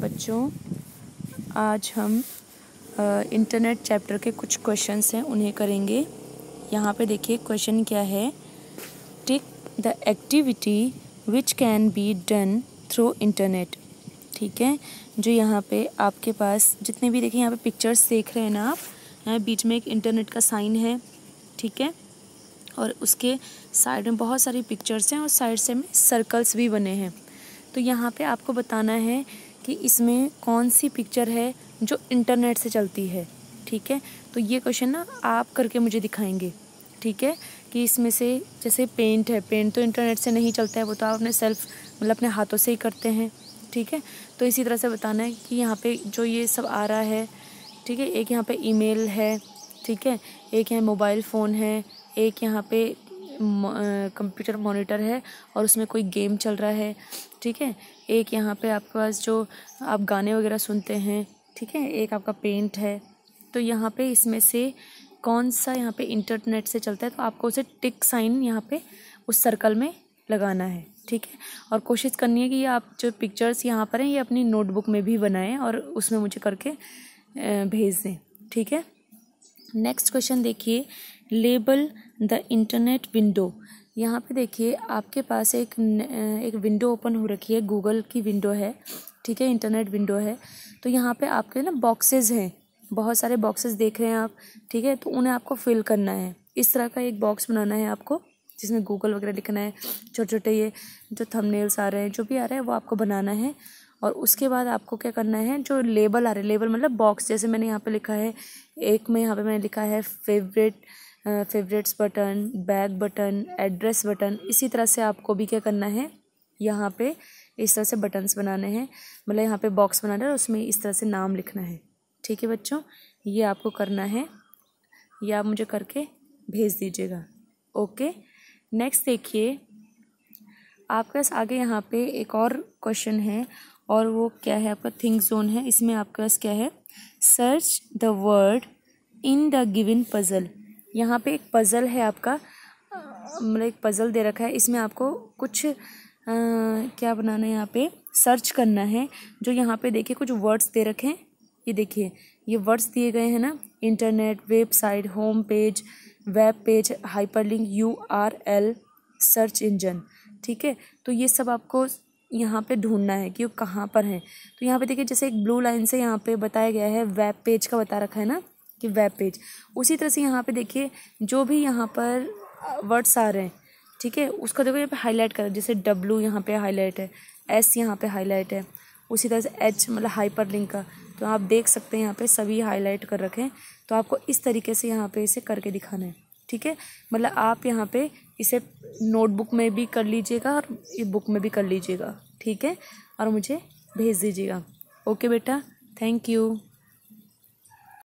बच्चों आज हम इंटरनेट चैप्टर के कुछ क्वेश्चंस हैं उन्हें करेंगे यहाँ पे देखिए क्वेश्चन क्या है tick the activity which can be done through internet ठीक है जो यहाँ पे आपके पास जितने भी देखिए यहाँ पे पिक्चर्स देख रहे हैं ना आप यहाँ बीच में एक इंटरनेट का साइन है ठीक है और उसके साइड में बहुत सारी पिक्चर्स हैं और साइड से में सर्कल्स भी बने हैं तो यहाँ पे आपको बताना है कि इसमें कौन सी पिक्चर है जो इंटरनेट से चलती है ठीक है तो ये क्वेश्चन ना आप करके मुझे दिखाएंगे ठीक है कि इसमें से जैसे पेंट है पेंट तो इंटरनेट से नहीं चलता है वो तो आप अपने सेल्फ मतलब अपने हाथों से ही करते हैं ठीक है तो इसी तरह से बताना है कि यहाँ पे जो ये सब आ रहा है ठीक है एक यहाँ पे ईमेल है ठीक है एक यहाँ मोबाइल फ़ोन है एक यहाँ पे कंप्यूटर मॉनिटर है और उसमें कोई गेम चल रहा है ठीक है एक यहाँ पे आपके पास जो आप गाने वगैरह सुनते हैं ठीक है एक आपका पेंट है तो यहाँ पे इसमें से कौन सा यहाँ पे इंटरनेट से चलता है तो आपको उसे टिक साइन यहाँ पे उस सर्कल में लगाना है ठीक है और कोशिश करनी है कि ये आप जो पिक्चर्स यहाँ पर हैं ये अपनी नोटबुक में भी बनाएं और उसमें मुझे करके भेज दें ठीक है नेक्स्ट क्वेश्चन देखिए लेबल द इंटरनेट विंडो यहाँ पे देखिए आपके पास एक एक विंडो ओपन हो रखी है गूगल की विंडो है ठीक है इंटरनेट विंडो है तो यहाँ पे आपके ना बॉक्सेस हैं बहुत सारे बॉक्सेस देख रहे हैं आप ठीक है तो उन्हें आपको फिल करना है इस तरह का एक बॉक्स बनाना है आपको जिसमें गूगल वगैरह लिखना है छोटे छोटे ये जो थमनेल्स आ रहे हैं जो भी आ रहा है वो आपको बनाना है और उसके बाद आपको क्या करना है जो लेबल आ रहे हैं लेबल मतलब बॉक्स जैसे मैंने यहाँ पे लिखा है एक में यहाँ पे मैंने लिखा है favourite favourites button back button address button इसी तरह से आपको भी क्या करना है यहाँ पे इस तरह से बटन्स बनाने हैं मतलब यहाँ पे बॉक्स बनाना है उसमें इस तरह से नाम लिखना है ठीक है बच्चों ये आपको करना है ये आप मुझे करके भेज दीजिएगा ओके नेक्स्ट देखिए आपके पास आगे यहाँ पे एक और क्वेश्चन है और वो क्या है आपका थिंक जोन है इसमें आपके पास क्या है search the word in the given puzzle यहाँ पे एक पज़ल है आपका मतलब एक पज़ल दे रखा है इसमें आपको कुछ आ, क्या बनाना है यहाँ पे सर्च करना है जो यहाँ पे देखिए कुछ वर्ड्स दे रखे हैं ये देखिए ये वर्ड्स दिए गए हैं ना internet website home page web page hyperlink U R L search engine ठीक है तो ये सब आपको यहाँ पे ढूंढना है कि वो कहाँ पर है तो यहाँ पे देखिए जैसे एक ब्लू लाइन से यहाँ पे बताया गया है वेब पेज का बता रखा है ना कि वेब पेज उसी तरह से यहाँ पे देखिए जो भी यहाँ पर वर्ड्स आ रहे हैं ठीक है उसका देखो यहाँ पे हाईलाइट करें जैसे डब्ल्यू यहाँ पे हाईलाइट है एस यहाँ पे हाईलाइट है उसी तरह से एच मतलब हाइपर लिंक का तो आप देख सकते हैं यहाँ पे सभी हाईलाइट कर रखें तो आपको इस तरीके से यहाँ पे इसे करके दिखाना है ठीक है मतलब आप यहाँ पे इसे नोटबुक में भी कर लीजिएगा और बुक में भी कर लीजिएगा ठीक है और मुझे भेज दीजिएगा ओके बेटा थैंक यू